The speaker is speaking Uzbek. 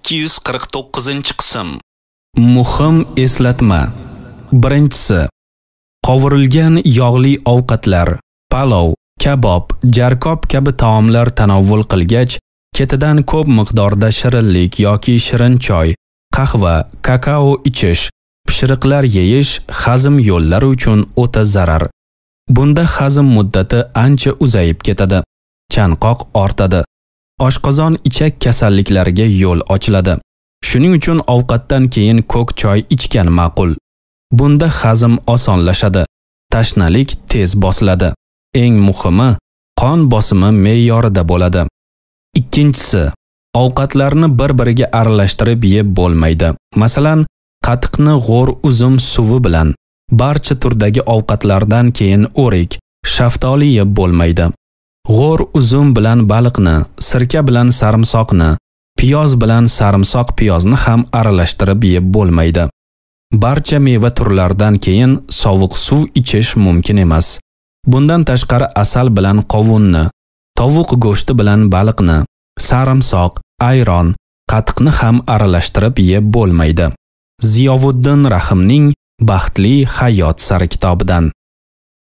249 qism Muhim eslatma. Birinchisi qovurilgan yog'li ovqatlar, palov, kabob, jarkob kabi taomlar tanovvul qilgach, ketidan ko'p miqdorda shirinlik yoki shirin choy, qahva, kakao ichish, pishiriqlar yeyish hazm yo'llari uchun o'ta zarar. Bunda hazm muddati ancha uzayib ketadi. Chanqoq ortadi. oshqozon ichak kasalliklariga yo'l ochiladi. Shuning uchun ovqatdan keyin ko'k choy ichgan ma'qul. Bunda hazm osonlashadi, tashnalik tez bosiladi. Eng muhimi qon bosimi me'yorida bo'ladi. Ikkinchisi, ovqatlarni bir-biriga aralashtirib yeb bo'lmaydi. Masalan, qatiqni g'o'r uzum suvi bilan barcha turdagi ovqatlardan keyin o'rik, shaftoli yeb bo'lmaydi. g'o'r uzum bilan baliqni, sirka bilan sarimsoqni, piyoz bilan sarimsoq piyozni ham aralashtirib yeb bo'lmaydi. Barcha meva turlaridan keyin sovuq suv ichish mumkin emas. Bundan tashqari asal bilan qovunni, tovuq go'shti bilan baliqni, sarimsoq, ayron, qatiqni ham aralashtirib yeb bo'lmaydi. Ziyovuddin Rahimning Baxtli hayot sari kitobidan